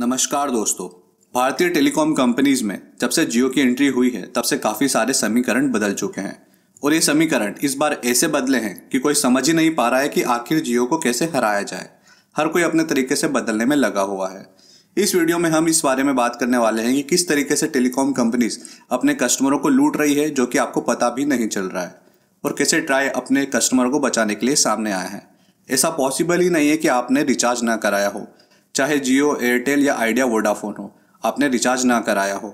नमस्कार दोस्तों भारतीय टेलीकॉम कंपनीज में जब से जियो की एंट्री हुई है तब से काफ़ी सारे समीकरण बदल चुके हैं और ये समीकरण इस बार ऐसे बदले हैं कि कोई समझ ही नहीं पा रहा है कि आखिर जियो को कैसे हराया जाए हर कोई अपने तरीके से बदलने में लगा हुआ है इस वीडियो में हम इस बारे में बात करने वाले हैं कि किस तरीके से टेलीकॉम कंपनीज अपने कस्टमरों को लूट रही है जो कि आपको पता भी नहीं चल रहा है और कैसे ट्राई अपने कस्टमर को बचाने के लिए सामने आए हैं ऐसा पॉसिबल ही नहीं है कि आपने रिचार्ज ना कराया हो चाहे जियो एयरटेल या आइडिया वोडाफोन हो आपने रिचार्ज ना कराया हो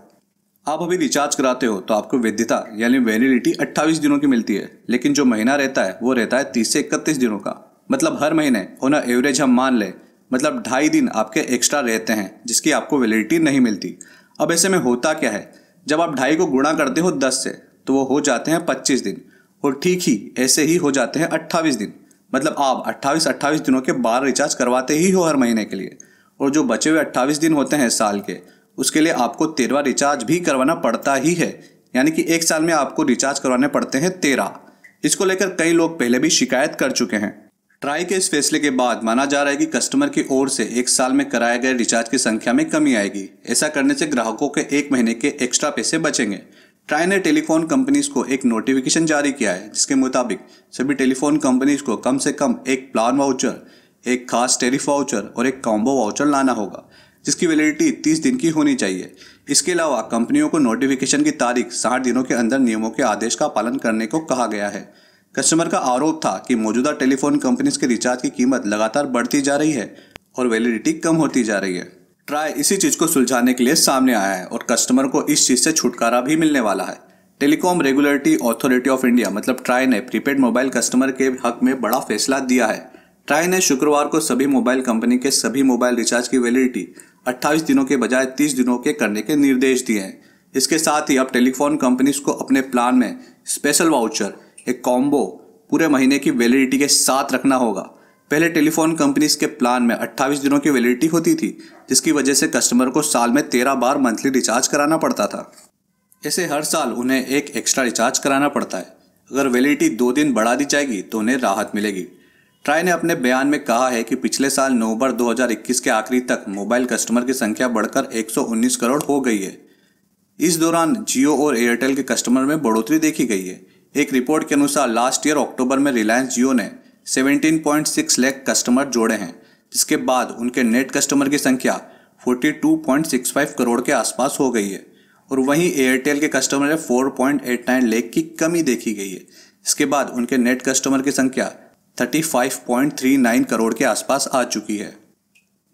आप अभी रिचार्ज कराते हो तो आपको वैधता यानी वैलिडिटी 28 दिनों की मिलती है लेकिन जो महीना रहता है वो रहता है 30 से 31 दिनों का मतलब हर महीने ऑन एवरेज हम मान लें मतलब ढाई दिन आपके एक्स्ट्रा रहते हैं जिसकी आपको वैलिडिटी नहीं मिलती अब ऐसे में होता क्या है जब आप ढाई को गुणा करते हो दस से तो वो हो जाते हैं पच्चीस दिन और ठीक ही ऐसे ही हो जाते हैं अट्ठाईस दिन मतलब आप अट्ठाईस अट्ठाईस दिनों के बाद रिचार्ज करवाते ही हो हर महीने के लिए और जो बचे हुए अट्ठाईस दिन होते हैं साल के उसके लिए आपको तेरवा रिचार्ज भी करवाना पड़ता ही है यानी कि एक साल में आपको रिचार्ज करवाने पड़ते हैं तेरह इसको लेकर कई लोग पहले भी शिकायत कर चुके हैं ट्राई के इस फैसले के बाद माना जा रहा है कि कस्टमर की ओर से एक साल में कराए गए रिचार्ज की संख्या में कमी आएगी ऐसा करने से ग्राहकों के एक महीने के एक्स्ट्रा पैसे बचेंगे ट्राई ने टेलीफोन कंपनीज को एक नोटिफिकेशन जारी किया है जिसके मुताबिक सभी टेलीफोन कंपनीज को कम से कम एक प्लान वाउचर एक खास टेरिफ वाउचर और एक कॉम्बो वाउचर लाना होगा जिसकी वैलिडिटी तीस दिन की होनी चाहिए इसके अलावा कंपनियों को नोटिफिकेशन की तारीख साठ दिनों के अंदर नियमों के आदेश का पालन करने को कहा गया है कस्टमर का आरोप था कि मौजूदा टेलीफोन कंपनीज के रिचार्ज की कीमत लगातार बढ़ती जा रही है और वैलिडिटी कम होती जा रही है ट्राई इसी चीज़ को सुलझाने के लिए सामने आया है और कस्टमर को इस चीज़ से छुटकारा भी मिलने वाला है Telecom Regulatory Authority of India मतलब ट्राई ने प्रीपेड मोबाइल कस्टमर के हक में बड़ा फैसला दिया है ट्राई ने शुक्रवार को सभी मोबाइल कंपनी के सभी मोबाइल रिचार्ज की वैलिडिटी 28 दिनों के बजाय 30 दिनों के करने के निर्देश दिए हैं इसके साथ ही अब टेलीफोन कंपनीज को अपने प्लान में स्पेशल वाउचर एक कॉम्बो पूरे महीने की वैलिडिटी के साथ रखना होगा पहले टेलीफोन कंपनीज के प्लान में 28 दिनों की वैलिडिटी होती थी जिसकी वजह से कस्टमर को साल में 13 बार मंथली रिचार्ज कराना पड़ता था ऐसे हर साल उन्हें एक एक्स्ट्रा रिचार्ज कराना पड़ता है अगर वैलिडिटी दो दिन बढ़ा दी जाएगी तो उन्हें राहत मिलेगी ट्राई ने अपने बयान में कहा है कि पिछले साल नवंबर 2021 के आखिरी तक मोबाइल कस्टमर की संख्या बढ़कर 119 करोड़ हो गई है इस दौरान जियो और एयरटेल के कस्टमर में बढ़ोतरी देखी गई है एक रिपोर्ट के अनुसार लास्ट ईयर अक्टूबर में रिलायंस जियो ने 17.6 लाख कस्टमर जोड़े हैं जिसके बाद उनके नेट कस्टमर की संख्या 42.65 करोड़ के आसपास हो गई है और वहीं एयरटेल के कस्टमर में 4.89 लाख की कमी देखी गई है इसके बाद उनके नेट कस्टमर की संख्या 35.39 करोड़ के आसपास आ चुकी है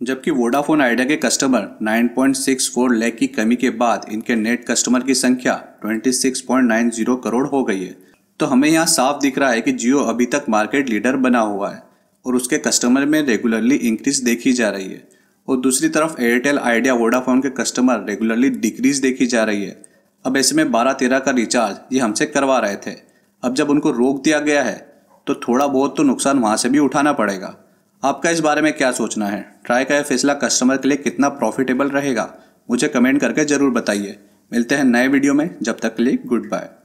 जबकि वोडाफोन आइडिया के कस्टमर 9.64 लाख की कमी के बाद इनके नेट कस्टमर की संख्या 26.90 करोड़ हो गई है तो हमें यहाँ साफ दिख रहा है कि जियो अभी तक मार्केट लीडर बना हुआ है और उसके कस्टमर में रेगुलरली इंक्रीज देखी जा रही है और दूसरी तरफ एयरटेल आइडिया वोडाफोन के कस्टमर रेगुलरली डिक्रीज देखी जा रही है अब ऐसे में बारह तेरह का रिचार्ज ये हमसे करवा रहे थे अब जब उनको रोक दिया गया है तो थोड़ा बहुत तो नुकसान वहाँ से भी उठाना पड़ेगा आपका इस बारे में क्या सोचना है ट्राई का यह फैसला कस्टमर के लिए कितना प्रॉफिटेबल रहेगा मुझे कमेंट करके ज़रूर बताइए मिलते हैं नए वीडियो में जब तक के लिए गुड बाय